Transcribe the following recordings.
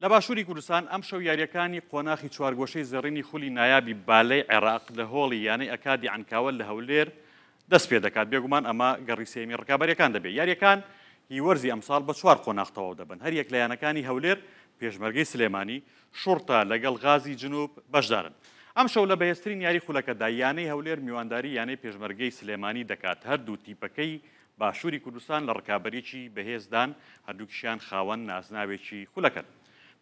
لە باشووری کوردستان ئەم شەو یاریەکانی قۆناخی چوارگۆشەی زەڕینی خولی نایابی بالای عێراق لە هۆڵی یانەی ئەکادی ئەنکاوە لە هەولێر دەست پێ دەکات بێگومان ئەمە گەڕی سێمی ڕکابەرەکان دەبێت یاریەکان هیوەرزی ئەمساڵ بە چوار قۆناختەوە دەبن هەر یەک لە یانەکانی هەولێر پێشمەرگەی سلێمانی شورتە لەگەڵ غازی جنوب بەشدارن. ئەم شەو لە بەهێستترین یاری خولەکەدا یانەی هەولێر میوانداری یانەی پێشمەرگەی سلێمانی دەکات هەردوو تیپەکەی باشووری کوردستان لە ڕکابەرێکی بەهێزدان هەردووکیشیان خاوەن نازناوێکی خولەکەن.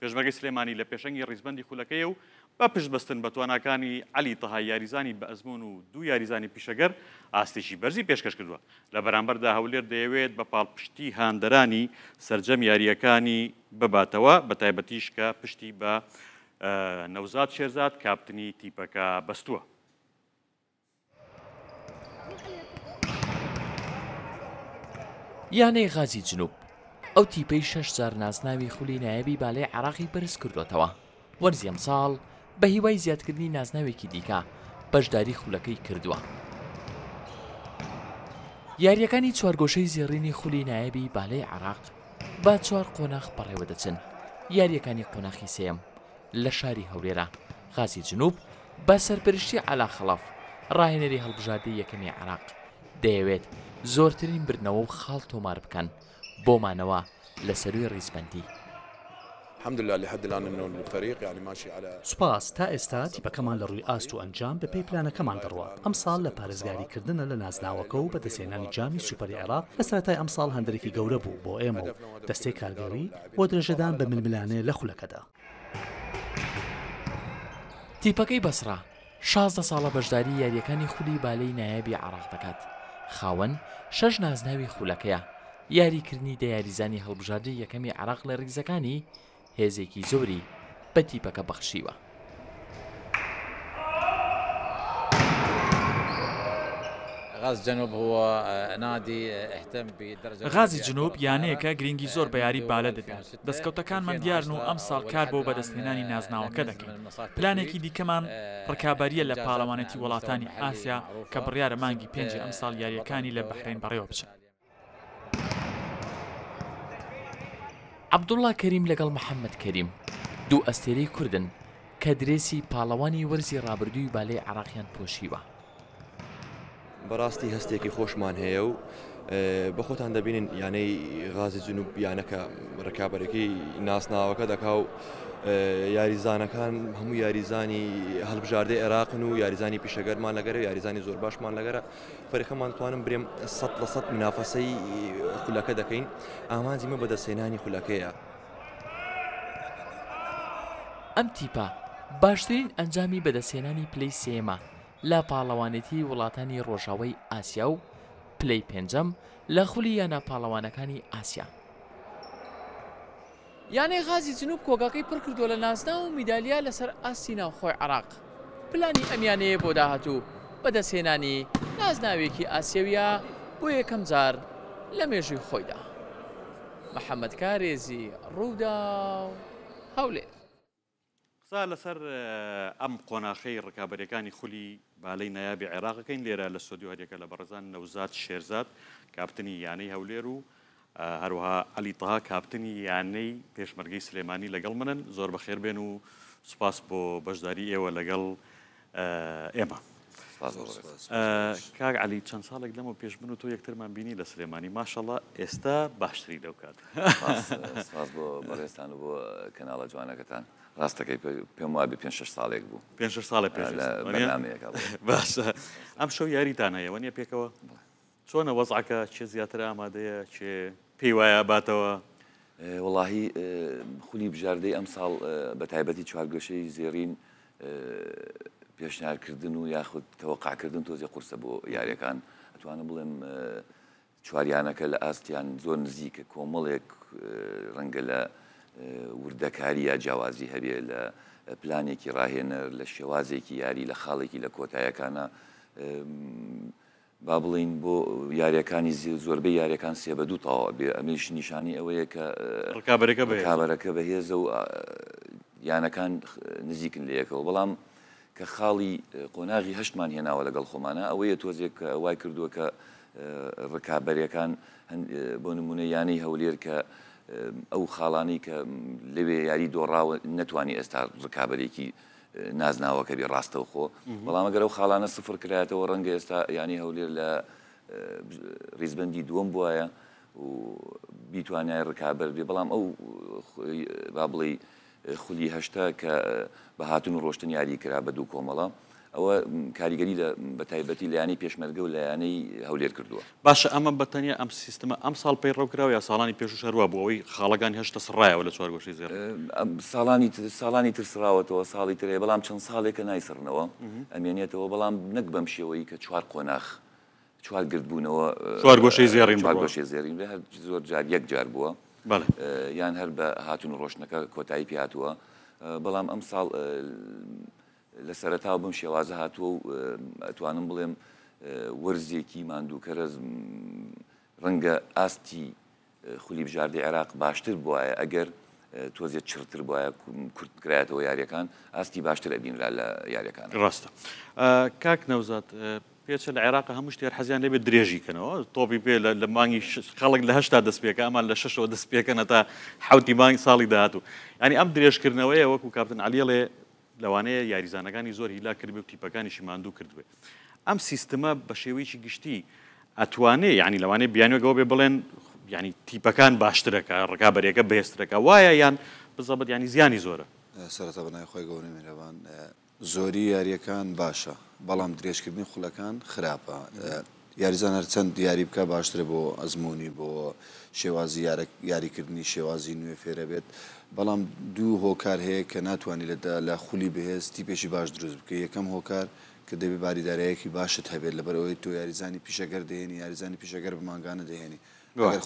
پێشمەگەی سلێمانی لە پێشەنگی ڕیزبندی خولەکەی و بە پشتبستن بە توانەکانی علی تەهای یاریزانی بە ئەزمون و دوو یاریزانی پیشەگەر ئاستێکی بەرزی پێشکەش کردووە لە بەرامبەردا هەولێر دەیەوێت بە پاڵپشتی هاندەرانی سرجەم یاریەکانی بباتەوە بە تایبەتیشکە پشتی بە نەوزات شێرزاد کاپتنی تیپەکە بەستووە. یانەی غازی جنوب ئەو تیپەی شش جار نازناوی خولی نایبی بالای عراقی برز کردوتەوە وەرزیم ساڵ بە هیوای زیادکردنی نازناوێکی دیکە بەشداری خولەکەی کردووە یاریەکانی چوارگۆشەی زێڕینی خولی نایبی بالای عراق با چوار قۆناخ بەڕێوە دەچن یاریەکانی قۆناخی سێم لە شاری هەورێرە غازی جنوب بە سەرپەرشتی علا خڵف ڕاهێنەری هەڵبژادی یەکەمی عراق دەیەوێت زۆرترین برنەوە و خاڵ تۆمار بکەن بۆمانەوە لە سەروی ڕیزبندی. سوپاس تا ئێستا تیپەکەمان لە ڕووی ئاست و ئەنجام بە پێی پلانەکەمان دەڕوە ئەم ساڵ لە پارێزگاریکردنە لە نازناوەکە و بە دەسێنانی جامی سوپەری عێراق لە سەتای ئەم ساڵ هەندێکی گەورە بوو بۆ ئێمە و دەستەی کارگەڕی بۆ درێژەدان بە ململانێ لە خولەکەدا. تیپەکەی بەسرا شازدە ساڵە بەشداری یاریەکانی خولی بالەی نایابی عراق دەکات. خاوەن شەش نازناوی خولەکەیە یاریکردنی دەیاریزانی هەڵبژاردی یەکەمی عراق لە ڕیزەکانی هێزێکی زۆری بەتیپەکە بەخشیوە. غازی جنوب یانەیەکە گرنگی زۆر بە یاری بالە دەبێت دەستکەوتەکانمان دیارن و ئەم ساڵ کار بۆ بەدەستێنانی نازناوەکە دەکەین پلانێکی دیکەمان ڕکابەریە لە پاڵەوانەتی وڵاتانی ئاسیا کە بڕیارە مانگی پێنج ئەم ساڵ یاریەکانی لە بەحرین بەڕێوە بچن عەبدوڵا کەریم لەگەڵ محەممەد کەریم دوو ئەستێرەی کوردن کە درێسی پاڵەوانی وەرزی ڕابردووی بالێ عراقیان پۆشیوە. بەڕاستی هەستێکی خۆشمان هەیە و بە خۆتان دەبینن یانەی غازی جنوب بیانەکە ڕکابەرەکەی ناسناوەکە دەکا و یاریزانەکان هەموو یاریزانی هەڵبژاردە عێراقن و یاریزانی پیشەگەرمان لەگەرە یاریزانی زۆر باشمان لەگەرە فەرخەمانتوانم برێم 100 لە 100 منافەسەی خولەکە دەکەین ئامانزیمە بەدەسێنانی خولەکەیە. ئەم تیپە باشترین ئەنجامی بەدەسێنانی پلەی سێمە لە پاڵەوانێتی وڵاتانی ڕۆژاوی ئاسیا و پلەی پێنجەم لە خولی یانە پاڵەوانەکانی ئاسیا. یانەی غازی جنوب کۆگاکەی پڕ کردووە لە نازنا و میدالیا لەسەر ئاستی ناوخۆی عراق. پلانی ئەمیانەیە بۆ داهاتوو بەدەسێنانی نازناوێکی ئاسیەویە بۆ یەکەم جار لە مێژوی خۆیدا. محەممەد کارێزی ڕوودا و هەولێر. قسا لەسەر ئەم قۆناخەی ڕکابەرەکانی خولی بالەی نایابی عێراقەکەین لێرە لە سۆدیو هەرێکە لە بەڕزان نەوزات شێرزاد کاپتنی یانەی هەولێر و هەروها ئەلیتەها کاپتنی یانەی پێشمەرگەی سلێمانی لەگەڵ منن زۆر بەخێر بێن و سوپاس بۆ بەشداری ئێوە لەگەڵ ئێمە. کاک علی چەند ساڵێک لەمە پێش من و تۆ یەکترمان بینی لە سلێمانی ماشەڵە ئێستا باشتری دەوکات بۆ بەڕێستان و بۆ کەناڵە جوانەکەتان. ڕاستەکەی پێم وای پێ ساڵێک بوو پێ ساڵێک باشە ئەم شەو یاریتانەیەوە نیە پێکەوە چۆنە وەزعکە چێ زیاتر ئامادەیە چێ پێی وایە باتەوە وڵاهی خولی بژاردەی ئەم ساڵ بە تایبەتی چوارگەشەی زێرین پێشنیارکردن و یاخود تەوەقاکردن تۆزی قورسە بۆ یاریەکان ئەتوانە بڵێم چواریانەکە لە ئاستیان زۆر نزیکە کۆمەڵێک ڕەنگە لە وردەکاری یا جیاوازی هەبێ لە پلانێکی ڕاهێنەر لە شێوازێکی یاری لە خاڵێکی لە کۆتاییەکانە با بڵین بۆ یاریەکانی زۆربەی یاریەکان سێبە دووتەوە ئەمیش نیشانی ئەوەیە کە ڕکابەرەکە بەکابەرەکە بەهێزە و یانەکان نزیکن لەیەکەوە بەڵام کە خاڵی قۆناغی هەشتمان هێناوە لەگەڵ خۆمانە ئەوەیە تۆزێک وای کردووە کە ڕکابەرەکان بۆ نمونە یانەی هەولێر کە ئەو خاڵانی کە لەوێ یاری دۆڕاوە نتوانانی ئێستا ڕکابەرێکی نازناوەکەبی ڕاستە خۆ بەڵامەگەر ئەو خاڵانە سفر کراتەوە ڕەنگە ئێستا ینی هەولێر لە ریزبندی دووەم بواە و بیتوانای ڕکابەر بێ بەڵام ئەو با بڵێ خولی هەشتا کە بە هاتون ڕۆشتن یاری کرا بە دوو کۆمەڵە ئەوە کاریگەری بە تایبەتی لایانی پێشمەرگە و لایەنەی هەولێر کردووە باشە ئەمە بەتەنیا ئەم سیستمە ئەم ساڵ پێی ڕووکراوە یا ساڵانی پێش شەروە بۆەوەی خاڵەکان هێشتا سڕایەوە لە چوارگۆشی زیێر ساڵانی ساڵانی ترسراوەتەوە ساڵی ترێ بەڵام چەند ساڵێکە نایسڕنەوە ئەمێنێتەوە بەڵام نەک بەم شێوەی کە چوار قۆناخ چوار گردبوونەوە چوار گۆشەی زیێڕین گۆشی زیێرین هەر زۆر جار یەک جار بووە یان هەر بە هاتون ڕۆشنەکە کۆتایی پیاتوە بەڵام ئەم ساڵ لە سەرتا بم شێوازە هاتووە و ئەتوانم بڵێم وەرزێکی ماندووکەرز ڕەنگە ئاستی خولی بژاردی عێراق باشتر بواە ئەگەر تۆزیێت چرتر بواە کورتکرایەتەوە یاریەکان ئاستی باشتر ئەبینرا لە یاریەکان ڕاستە کاک نەوزات پێچە لە عێراق هەموو شتێر حەزیان لێبێت درێژیکەنەوە تۆپی پێ لە مانگی خەڵک لە هشتا دەستپێکە ئەمان لە شەشەوە دەستپێکەنە تا حوتی مانگ ساڵی داهاتوو ینی ئەم درێژکردنەوەی وەکو کاپتن علیەڵێ لەوانەیە یاریزانەکانی زۆر هیلا کردبێ و تیپەکانی شیماندوو کردوێ ئەم سیستمە بە شێوەیەکی گشتی ئەتوانێ ینی لەوانەیە بیانەوەگەەوە بێ بڵێن ینی تیپەکان باشترەکە ڕکابەرێکە بێسترەکە وایە یان بزەبەت ینی زیانی زۆرە سرەتا بەنای خۆی گەوری میرەوان زۆری یاریەکان باشە بەڵام درێژکردنی خولەکان خراپە یاریزان هەر چەند دیاری بکە باشترە بۆ ئەزمموی بۆ شێوازی یاریکردنی شێوازی نوێ فێرە بێت بەڵام دوو هۆکار هەیە کە ناتوانانی لە لە خولی بەهێزتی پێشی باش دروست بکە یەکەم هۆکار کە دەبێ باریدارەیەکی باشت هەبێت لەبەرەوەی تۆ یاریزانی پیشەگەر دێنی یاریزانی پیشەگەر بمانگانە دەهێنی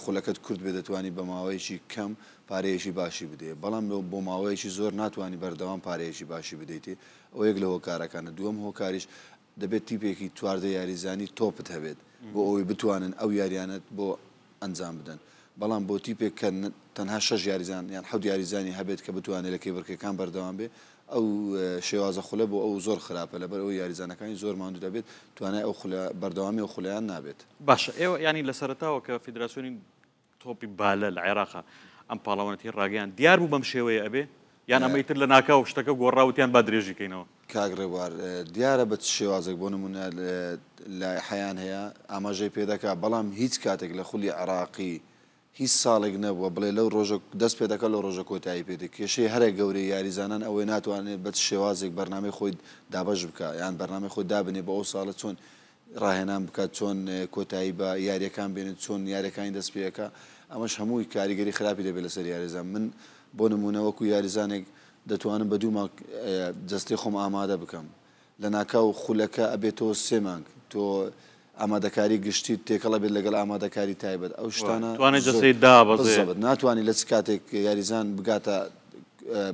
خولەکەت کورد بێ دەتوانانی بە ماوەیەکی کەم پارەیەشی باشی بدەیە بەڵام بۆ ماوەیەکی زۆر ناتوانانی بەردەوام پارەیەشی باشی بدەیتی ئەو یەک لە هۆکارەکانە دووەم هۆکاریش دەبێت تیپێکی تواردە یاریزانی تۆپت هەبێت بۆ ئەوی بتوانن ئەو یاریانەت بۆ ئەنجام بدەن بەڵام بۆ تیپێک کە تەنها شەش یاریزان یان حەود یاریزانی هەبێت کە بتوانێت لە کەیبەرکەکان بەردەوام بێ ئەو شێوازە خولە بۆ ئەو زۆر خراپە لەبەر ئەو یاریزانەکانی زۆر ماندوو دەبێت توانای ئەو بەردەوامی و خولیان نابێت باشە ئێوە ینی لە سەرتاوە کە فیدراسیۆنی تۆپی بالە لە عێراقا ئەم پاڵاوانەتی ڕاگەیان دیار بوو بەم شێوەیە ئەبێ یان ئەمەیتر لە ناکاو شتەکە گۆڕاوتیان با درێژیکەینەوە کاگرێوار دیارە بە شێوازێک بۆ نمونە لای حیان هەیە ئاماژەی پێدەکا بەڵام هیچ کاتێک لە خولی عراقی هیچ ساڵێک نەبووە بڵێ لەو ڕۆژە دەست پێ دەکە لە ڕۆژە کۆتایی پێ کێشەی هەرە گەوری یاریزانان ئەوەی ناتوانێت بەت شێوازێک بەرنامی خۆی دابەش بکە یان بەرنامی خۆی دابنێ بە ئەو ساڵە چۆن ڕاهێنان بکات چۆن کۆتایی بە یاریەکان بێنن چۆن یاریەکانی دەست پێەکە ئەمەش هەمووی کاریگەری خراپی دەبێت لەسەر یاریزان من بۆ نمونونەوەکو یاریزانێک دەتوانم بە دوو جستی خۆم ئامادە بکەم لە ناکاو خولەکە ئەبێتەوە سێ مانگ تۆ ئامادەکاری گشتی تێکەڵە بێت لەگەڵ ئامادەکاری تایبەت ئەو شتانەوانێت جسی دابەزێت ناتوانانی لە چ کاتێک یاریزان بگاتە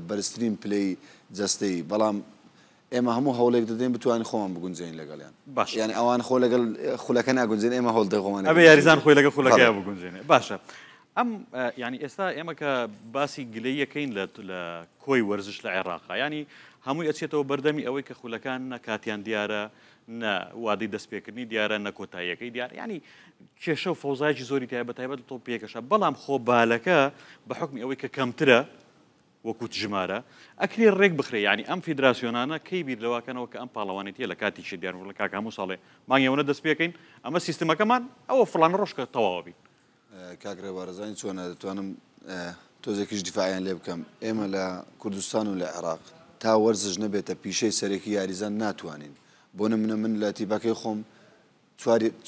بەرزترین پلەی جستەی بەڵام ئێمە هەموو هەوڵێک دەدەین بتوانین خۆمان بگونجین لەگەڵیان باش یعنی ئەوان خۆ لەگەڵ خولەکە ناگونجین ئێمە هەڵ دەغۆمان ئەبێ یاریزان خۆی لەگە خولەکە بگونجێنێ باشە ئەم ینی ئێستا ئێمە کە باسی گلەی یەکەین لە کۆی وەرزش لە عێراقا ینی هەمووی ئەچێتەوە بەردەمی ئەوەی کە خولەکان نەکاتیان دیارە وادی دەستپێکردنی دیارە نەکۆتاییەکەی دیار ینی کێشە و فۆزایکی زۆری تایبە تایبەت تۆ پێکەشە بەڵام خۆ بالەکە بە حکمی ئەوەی کە کەمترە وەکووت ژمارە ئەکری ڕێک بخرێ ینی ئەم فیدراسیۆنانە کەی بیر لەواکەنەوە کە ئەم پاڵەوانێتی لە کاتی چ دیار لە کاک هەموو ساڵێ مانگەونە دەست پێکەین ئەمە سیستمەکەمان ئەوە فلان ڕۆژکە تەواوی کاگرێ وارزانانی چۆنە دەتوانم تۆزێکیش دیفاعیان لێ بکەم ئێمە لە کوردستان و لە عێراق تا وەرزش نەبێتە پیشەی سەرێکی یاریزان ناتوانین. بۆ نمونە من لە تیبەکەی خۆم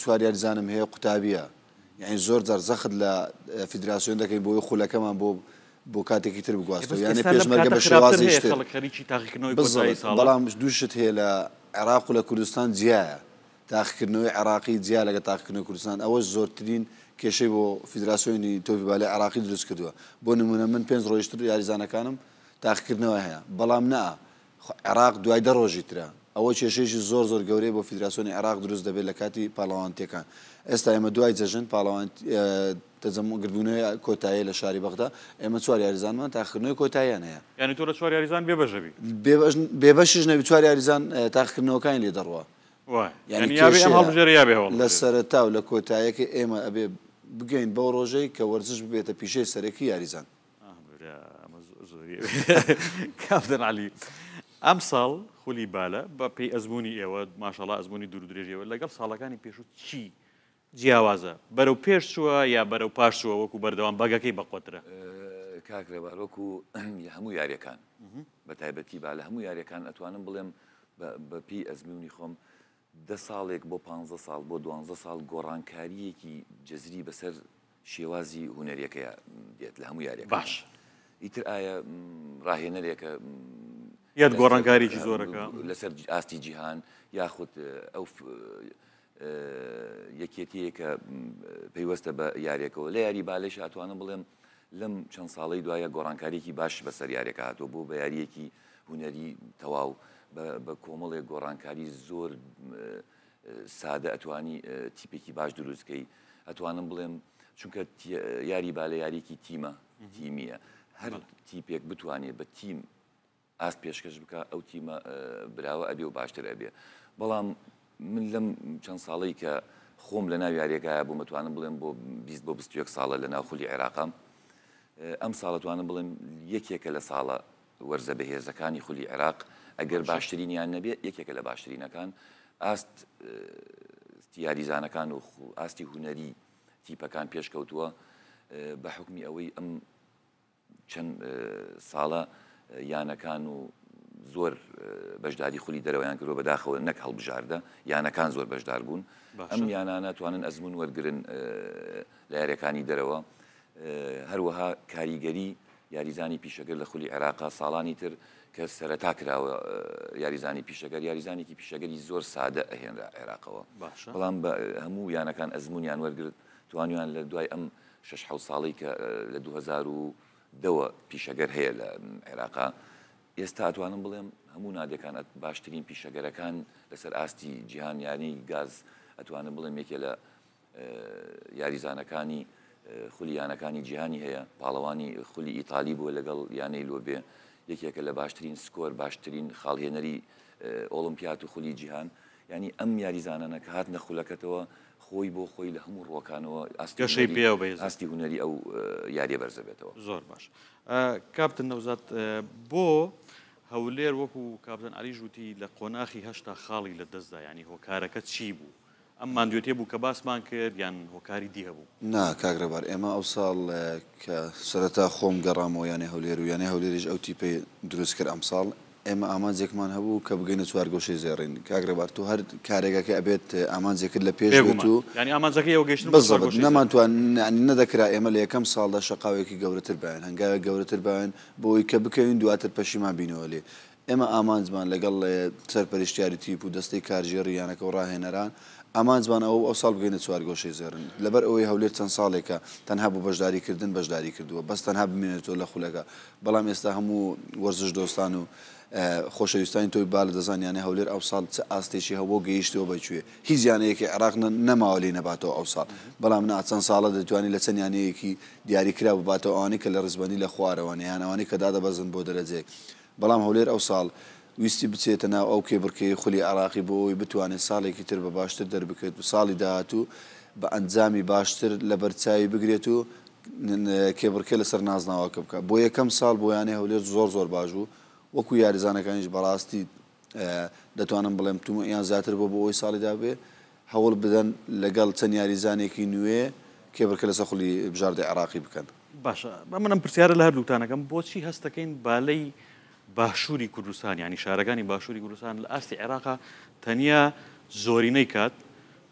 چواریار زانم هەیە قوتابیە یعنی زۆر جار زەخت لە فیدراسیۆن دەکەین بۆی خولەکەمان بۆ بۆ کاتێکی تر بگواستەوە یعنی پێشمەرگە بە شێوازی بەڵام دووشت هەیە لە عێراق و لە کوردستان جیایە تاخکردنەوەی عراقی جیا لەگە تاقکردنەوە کوردستان ئەوە زۆرترین کێشەی بۆ فیدراسیۆنی تۆفی بالای عراقی دروست کردووە بۆ نمونە من پێنج ڕۆیشتر یاریزانەکانم تاقکردنەوە هەیە بەڵام نا عێراق دوای دەڕۆژی ترە ئەوە کێشێکی زۆر زۆر گەورەی بۆ فیدراسۆنی عراق دروست دەبێت لە کاتی پاڵاوانتیەکان ئێستا ئێمە دوای جەژن گربوونەوەی کۆتاییە لە شاری بەغدا ئێمە چوار یاریزانمان تاخکردنەوەی کۆتاییان هەیە یعنی تۆ لە چوار یاریزان بێبەژەبی بێبەشش نەوی چوار یاریزان تاخکردنەوەکان لێ دەڕوە لە سەرتا و لە کۆتاییەکە ئێمە ئەبێ بگەین بەو ڕۆژەی کە وەرزش ببێتە پیشەی سەرەکی یاریزان کافتەن علی ئەم ساڵ خولی بالە بە پێی ئەزمموی ئێوە ماشەڵە ئەزمموی دوور درێژەوە لەگەڵ ساڵەکانی پێشوو چی جیاوازە بەرەو پێش چووە یا بەرەو پاش چووە وەکو بەردەوام بەگەکەی بەقوترە کاکرێبارۆکو هەموو یاریەکان بە تایبەتی با لە هەموو یاریەکان ئەتوانم بڵێم بەپی ئەزمیونی خۆم ده ساڵێک بۆ 15 سال بۆ 12 سال گۆڕانکاریەکی جزری بەسەر شێوازی هوەرەکەی دێت لە هەموو یاریەکە باش ئیتر ئایا ڕاهێنەرێکە یاد گۆڕانکاریی زۆرەکە لەسەر ئاستی جیهان یاخود ئەو یەکێتیە کە پێیوەستە بە یاریەکەەوە لە یاری بالێش هاتوانە بڵێم لەم چەند ساڵی دوایە گۆڕانکاریێکی باش بەسەر یاریەکە هاتۆ بۆ بە یاریەکی هوەری تەواو بە کۆمەڵێک گۆڕانکاری زۆر سادە ئەتوانی تیپێکی باش دروستکەی ئەتوانم بڵێم چونکە یاری بالە یاریکی تیمە تیمیە هەر تیپێک بتوانێت بە تیم ئاست پێشکەش بکە ئەو تیمە براوە ئەبێ و باشتر ئەبێ بەڵام من لەم چەند ساڵی کە خۆم لە ناو یاریێکایە بۆ متوانم بڵێم بۆ 20 بۆ 21 ساڵە لە ناوخولی عێراقام ئەم ساڵەتوانم بڵێم یەکێکە لە ساڵە وەرزە بەهێزەکانی خولی عێراق ئەگەر باشترینیان نەبێت یەکێکە لە باشترینەکان ئاست یاریزانەکان و ئاستی هوەری تیپەکان پێشکەوتووە بە حکمی ئەوەی ئەم چەند ساڵە یانەکان و زۆر بەشداری خولی دەرەوەیان کردەوە بەداخەوە نەک هەڵبژاردە یانەکان زۆر بەشدار بوون ئەم یاناناتوانن ئەزمون وەرگن لە یاریەکانی دەرەوە هەروەها کاریگەری یاریزانی پیشەگەر لە خولی عێراقا ساڵانی تر کە سەرەتا کراوە یاریزانی پیشەگەر یاریزانێکی پیشەگەری زۆر سادە ئەهێنرا عێراقەوە بەڵام بە هەموو یانەکان ئەزمونیان وەرگرت توانیان لە دوای ئەم 6 ساڵی کە لە 2000 دەوە پیشەگەر هەیە لە عێراقا ئێستا ئەتوانم بڵێم هەموو نادەکانت باشترین پیشەگەرەکان لەسەر ئاستی جیهان یانی گاز ئەتوانم بڵێم یەکێ لە یاریزانەکانی خولیانەکانی جیهانی هەیە پاڵەوانی خولی ئیتالی بووە لەگەڵ یانەی لۆ بێ یەکێکە لە باشترین سکۆر باشترین خاڵهێنەری ئۆلمپیات و خولی جیهان ینی ئەم یاریزانانە کە هات نەخولەکەتەوە خۆی بۆ خۆی لە هەموو ڕۆکانەوە ئاستیشەی پێ ئاستی هوەری ئەو یاری بەرزە بێتەوە زۆر باش کاپتن نەوزات بۆ هەولێر وەکو کابزن ئاریژوتی لە قۆناخی هەشتا خاڵی لە دەستدا ینی هۆکارەکە چی بوو ئەممان دوێتێ بوو کە باسمان کرد یان هۆکاری دی هەبوو نا کاگرەبار ئێمە ئەو ساڵ کە سەرەتا خۆم گەڕامەوە یانێ هەولێر و یانێ هەولێریش ئەو تیپی دروست کرد ئەمساڵ ئێمە ئامانجێکمان هەبوو کە بگەینە چوارگەشەی زێڕین کاگرەبار تو هەر کارێکەکە ئەبێت ئامانجێکت لە پێش و نەمانتوان نەدەکرا ئێمە لە یەکەم ساڵدا شقاوێکی گەورەتر باین هەنگاوە گەورەتر باین بۆی کە بکەین دواتر پەشیمان بینەوە لێ ئێمە ئامانزمان لەگەڵ سەرپەرشتیاری تیپ و دەستەی کارژێری یانەکە و ڕاهێنەران ئامانزمان ئەو ئەو ساڵ بگەینە چوارگۆشەی زێرن لەبەر ئەوەی هەولێت چەند ساڵێکە تەنها بۆ بەشداریکردن بەشداری کردووە بەس تەنها بمێنێتەوە لە خولەکە بەڵام ئێستا هەموو وەرزش دۆستان و خۆشەویستانی تۆی باە دەزانیانە هەولێر ئەو ساڵ چ ئاستێکی هەوە گەیشتەوە بەکوێ هیچ زیانەیەکی عراق نەماوەلی نەباتەوە ئەو ساڵ بەڵام نا چەند ساڵە دەتوانانی لە چەندیانەیەکی دیاریکرا بباتەوە ئەوانی کە لە ڕزبنی لە خوارەوەنیان ئەوانی کە دادەبەزن بۆ دەرەجێک بەڵام هەولێر ئەو ساڵ. ویستی بچێتە ناو ئەو کێبڕکەی خولی عراقی بۆەوەی بتوانێت ساڵێکی تر بە باشتر دەربکەیت و ساڵی داهاتوو بە ئەنجامی باشتر لە بەرچاوی بگرێت و کێبڕکە لەسەر نازناوەکە بکە بۆ یەکەم ساڵ بۆیانێ هەولێر زۆر زۆر باش و وەکو یاریزانەکانیش بەڕاستی دەتوانم بڵێم تومە یان زیاتر بۆ بۆ ئەوی ساڵیدا بێ هەوڵ بدەن لەگەڵ چەند یاریزانێکی نوێ کێبکە لە سەخلی بژاردە عراقی بکەن باشە منم پرسیارە لە هەردووتانەکەم بۆچی هەستەکەین بالەی باشووری کوردستان ینی شارەکانی باشووری کوردستان لە ئاستی عێراقا تەنیا زۆرینەی کات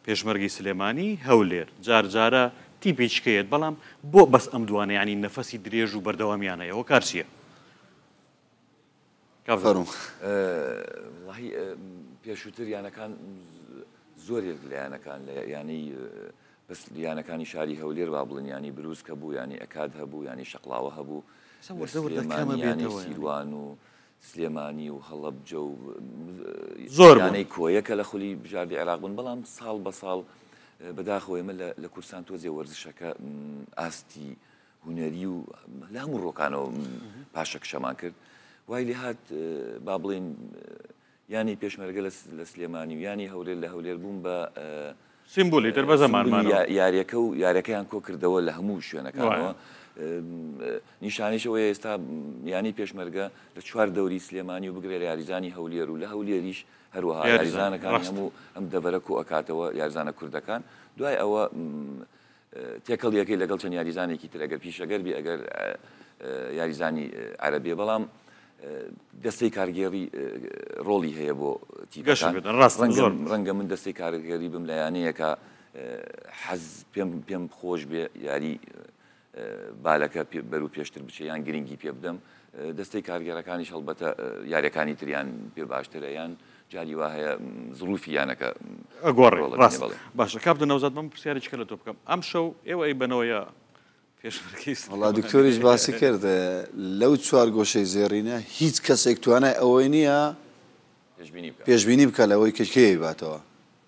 پێشمەرگی سلێمانی هەولێر جارجارە تیپێچکەیەت بەڵام بۆ بەس ئەم دوانە ینی نەفەسی درێژ و بەردەوامیانەیەەوە کارچیە کافەرم پێشووتر یانەکان زۆر یەکلیانەکان لە ینی بەس لیانەکانی شاری هەولێر وا بڵن ینی بروس کە بوو ینی ئەکاد هەبوو ینی شەقلاوە هەبوو سیروان و سلێمانی و هەڵەبجە و زۆرانەی کۆیەکە لە خولی بژاردی عێراقبوون بەڵام ساڵ بە ساڵ بەداخۆی من لە کورسان تۆزیە وەرزشەکە ئاستی هوەری و لە هەموو ڕۆکانەوە پاشەک شەمان کرد وای لێ هات با بڵین ینی پێشمەرگە لە سلێمانی و ینی هەولێر لە هەولێر بووم بە سیمبولی دەر بە زەمانمان یاریەکە و یاریەکەیان کۆ کردەوە لە هەموو شوێنەکانەوە نیشانێشەوە ئێستا ینی پێشمەرگە لە چوار دەوری سلێمانی و بگرێت یاریزانی هەولێر و لە هەولێریش هەروەها یاریزانەکان هەموو ئەم دەبەرە و ئەکاتەوە یارزانە کوردەکان دوای ئەوە تێکەڵ یەکەی لەگەڵ چەند یاریزانێکی تر ئەگەر پیشەگەر بی ئەگەر یاریزانی عربێ بەڵام دەستەی کارگێری ڕۆڵی هەیە بۆ ڕەنگە من دەستەی کارگەری بم لایانەیەکە حەز پێم پێم خۆش بێ یاری بالەکە بەر و پێشتر بچێ یان گرنگی پێ بدەم دەستەی کارگەرەکانی شەڵبەتە یاریەکانی تریان پێ باشترەیان جاری وا هەیە زروفی یانەکە ئەگۆڕێ باشە کاب نەوزات بەم پرسیارێککە لە تۆ بکەم ئەم شەو ئێوە ئەی بنەوەیە دکتۆریش باسی کرد لەو چوار گۆشەی زێڕینە هیچ کەسێک توانای ئەوەی نییە پێشبینی بکە لەوەی کەکێی باتەوە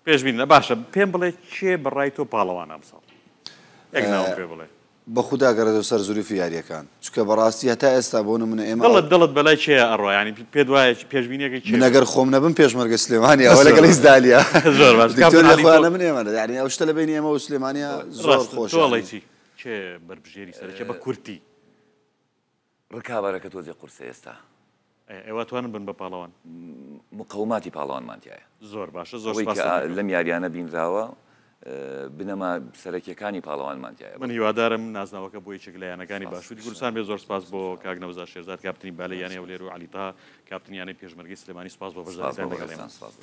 پێشبین نە باشە پێم بڵێ کێ بڕای تۆ پاڵەوان ئەمساڵ بڵێ بە خودداگەرێتەوە سەر زوریفی یاریەکان چکە بەڕاستی هەتا ئێستا بۆ منە ئێمە دڵت دڵت بەلای چێ ئەڕۆیانی پێ دوایە پێشبینێکی نەگەر خۆم نەبم پێشمەرگە سلێمانی ئەو لەگەڵ ئیسدالیا زۆر باشە من ئێمە یانی ئەو شتە لە بینی ئێمە و سلێمانیا زۆر خۆشڵی. کێ بربژێری سەرکە بە کورتی ڕکابارەکە تۆزیە قورسە ئێستا ئێواتوانن بن بە پاڵەوان مقاوماتی پاڵەوانمانتیایە زۆر باشە زۆر لەم یاریانە بینراوە بنەما سەرەکیەکانی پاڵەوانمانتیایە من هیوادارم نازناوەکە بۆی چێک لە یانەکانی باشووری گورسان بێ زۆر سپاس بۆ کاک نەوزار شێزاد کاپتنی بالە یانێ و لێر و علیتا کاپتنیانەی پێشمەرگی سلمانی سپاس بۆ بەزار لەگەڵێمان سپاس